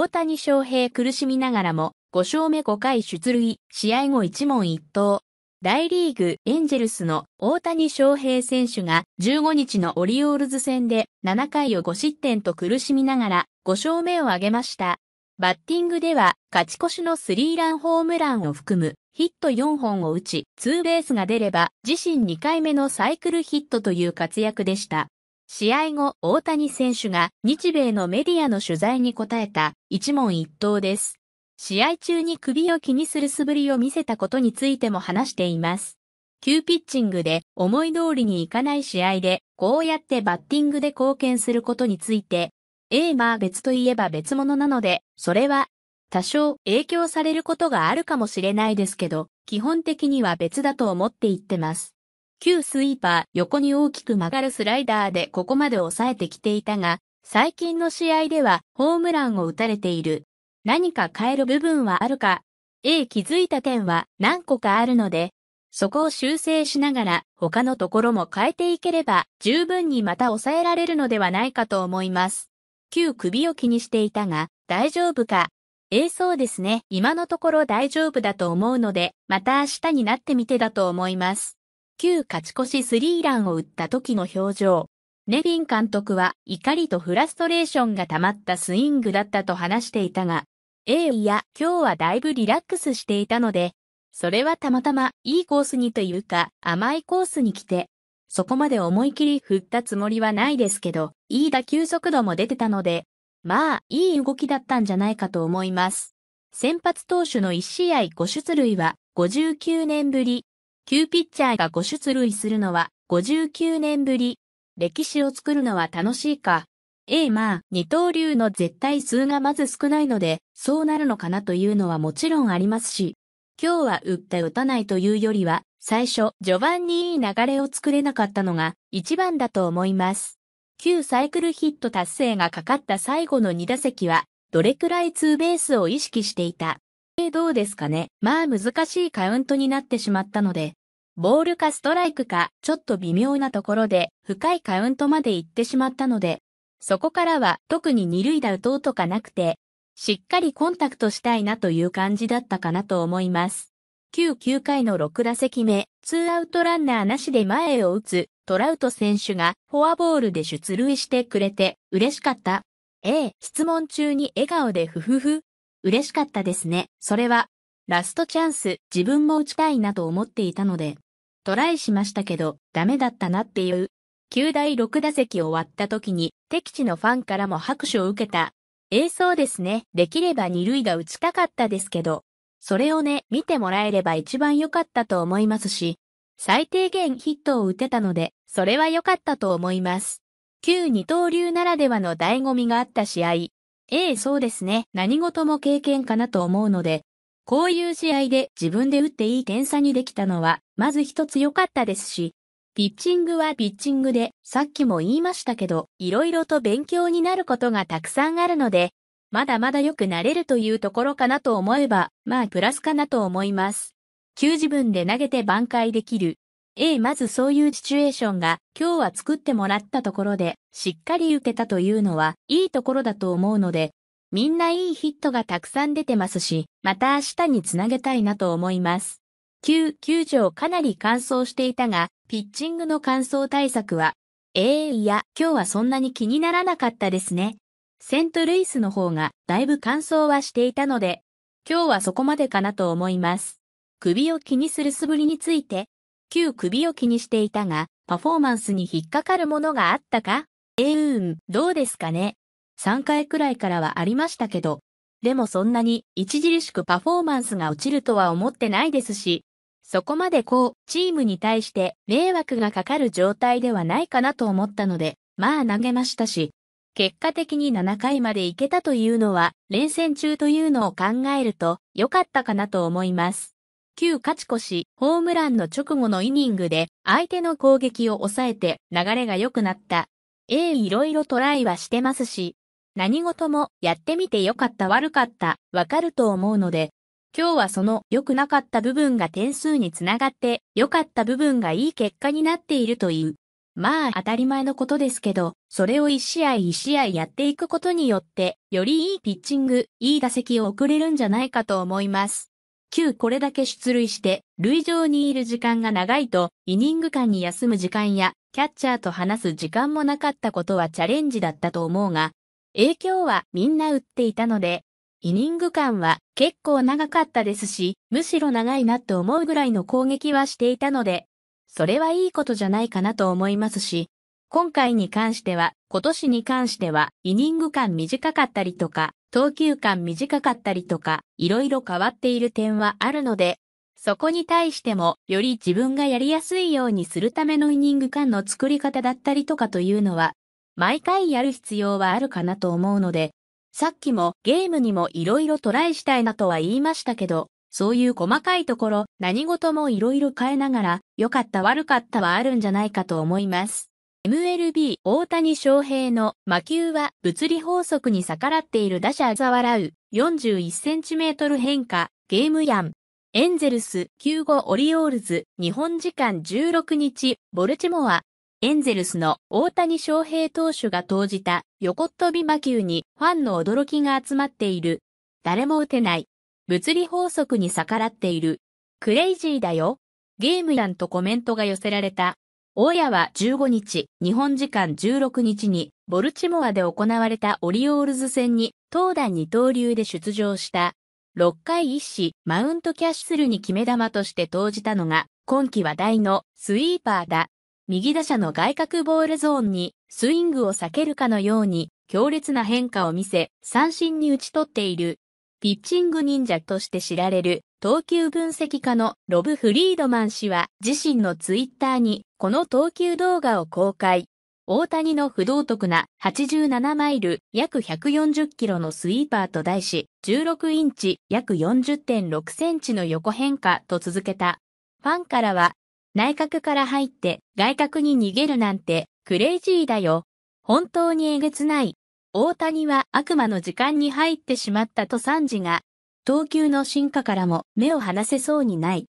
大谷翔平苦しみながらも、5勝目5回出塁、試合後1問1投。大リーグ、エンジェルスの大谷翔平選手が15日のオリオールズ戦で7回を5失点と苦しみながら5勝目を挙げました。バッティングでは勝ち越しのスリーランホームランを含むヒット4本を打ち、ツーベースが出れば自身2回目のサイクルヒットという活躍でした。試合後、大谷選手が日米のメディアの取材に答えた一問一答です。試合中に首を気にする素振りを見せたことについても話しています。急ピッチングで思い通りにいかない試合で、こうやってバッティングで貢献することについて、えーまあ別といえば別物なので、それは多少影響されることがあるかもしれないですけど、基本的には別だと思って言ってます。旧スイーパー横に大きく曲がるスライダーでここまで抑えてきていたが、最近の試合ではホームランを打たれている。何か変える部分はあるか ?A 気づいた点は何個かあるので、そこを修正しながら他のところも変えていければ十分にまた抑えられるのではないかと思います。旧首を気にしていたが大丈夫かええそうですね。今のところ大丈夫だと思うので、また明日になってみてだと思います。旧勝ち越しスリーランを打った時の表情。ネビン監督は怒りとフラストレーションが溜まったスイングだったと話していたが、えいや、今日はだいぶリラックスしていたので、それはたまたまいいコースにというか甘いコースに来て、そこまで思い切り振ったつもりはないですけど、いい打球速度も出てたので、まあ、いい動きだったんじゃないかと思います。先発投手の1試合5出塁は59年ぶり旧ピッチャーが5出塁するのは59年ぶり。歴史を作るのは楽しいか。ええまあ、二刀流の絶対数がまず少ないので、そうなるのかなというのはもちろんありますし、今日は打った打たないというよりは、最初、序盤にいい流れを作れなかったのが、一番だと思います。旧サイクルヒット達成がかかった最後の2打席は、どれくらいツーベースを意識していた。えどうですかねまあ難しいカウントになってしまったので、ボールかストライクか、ちょっと微妙なところで、深いカウントまで行ってしまったので、そこからは特に二塁打打とうとかなくて、しっかりコンタクトしたいなという感じだったかなと思います。9、9回の6打席目、2アウトランナーなしで前を打つ、トラウト選手がフォアボールで出塁してくれて嬉しかった。ええ、質問中に笑顔でふふふ。嬉しかったですね。それはラストチャンス、自分も打ちたいなと思っていたので、トライしましたけど、ダメだったなっていう。9第6打席終わった時に、敵地のファンからも拍手を受けた。ええー、そうですね。できれば2塁が打ちたかったですけど、それをね、見てもらえれば一番良かったと思いますし、最低限ヒットを打てたので、それは良かったと思います。旧二刀流ならではの醍醐味があった試合。ええ、そうですね。何事も経験かなと思うので、こういう試合で自分で打っていい点差にできたのは、まず一つ良かったですし、ピッチングはピッチングで、さっきも言いましたけど、いろいろと勉強になることがたくさんあるので、まだまだ良くなれるというところかなと思えば、まあプラスかなと思います。9時分で投げて挽回できる。ええ、まずそういうシチュエーションが今日は作ってもらったところでしっかり受けたというのはいいところだと思うので、みんないいヒットがたくさん出てますし、また明日につなげたいなと思います。9、9条かなり乾燥していたが、ピッチングの乾燥対策は、ええー、いや、今日はそんなに気にならなかったですね。セントルイスの方がだいぶ乾燥はしていたので、今日はそこまでかなと思います。首を気にする素振りについて、旧首を気にしていたが、パフォーマンスに引っかかるものがあったかえー、うん、どうですかね3回くらいからはありましたけど、でもそんなに著しくパフォーマンスが落ちるとは思ってないですし、そこまでこう、チームに対して迷惑がかかる状態ではないかなと思ったので、まあ投げましたし、結果的に7回までいけたというのは、連戦中というのを考えると良かったかなと思います。旧勝ち越し、ホームランの直後のイニングで、相手の攻撃を抑えて流れが良くなった。ええ、いろいろトライはしてますし、何事もやってみて良かった悪かったわかると思うので、今日はその良くなかった部分が点数につながって良かった部分がいい結果になっているという。まあ当たり前のことですけど、それを一試合一試合やっていくことによって、よりいいピッチング、いい打席を送れるんじゃないかと思います。9これだけ出塁して、塁上にいる時間が長いと、イニング間に休む時間や、キャッチャーと話す時間もなかったことはチャレンジだったと思うが、影響はみんな打っていたので、イニング間は結構長かったですし、むしろ長いなと思うぐらいの攻撃はしていたので、それはいいことじゃないかなと思いますし、今回に関しては、今年に関しては、イニング間短かったりとか、投球間短かったりとか、いろいろ変わっている点はあるので、そこに対しても、より自分がやりやすいようにするためのイニング間の作り方だったりとかというのは毎回やる必要はあるかなと思うので、さっきもゲームにも色々トライしたいなとは言いましたけど、そういう細かいところ、何事も色々変えながら、良かった悪かったはあるんじゃないかと思います。MLB 大谷翔平の魔球は物理法則に逆らっている打者ざ笑う 41cm 変化ゲームやん。エンゼルス9号オリオールズ日本時間16日ボルチモアエンゼルスの大谷翔平投手が投じた横っ飛び魔球にファンの驚きが集まっている。誰も打てない。物理法則に逆らっている。クレイジーだよ。ゲームやんとコメントが寄せられた。大谷は15日、日本時間16日に、ボルチモアで行われたオリオールズ戦に、投打二刀流で出場した。6回一死、マウントキャッシュルに決め球として投じたのが、今季話題のスイーパーだ。右打者の外角ボールゾーンにスイングを避けるかのように強烈な変化を見せ三振に打ち取っている。ピッチング忍者として知られる投球分析家のロブ・フリードマン氏は自身のツイッターにこの投球動画を公開。大谷の不道徳な87マイル約140キロのスイーパーと題し16インチ約40.6センチの横変化と続けた。ファンからは内閣から入って外角に逃げるなんてクレイジーだよ。本当にえげつない。大谷は悪魔の時間に入ってしまったと惨事が、投球の進化からも目を離せそうにない。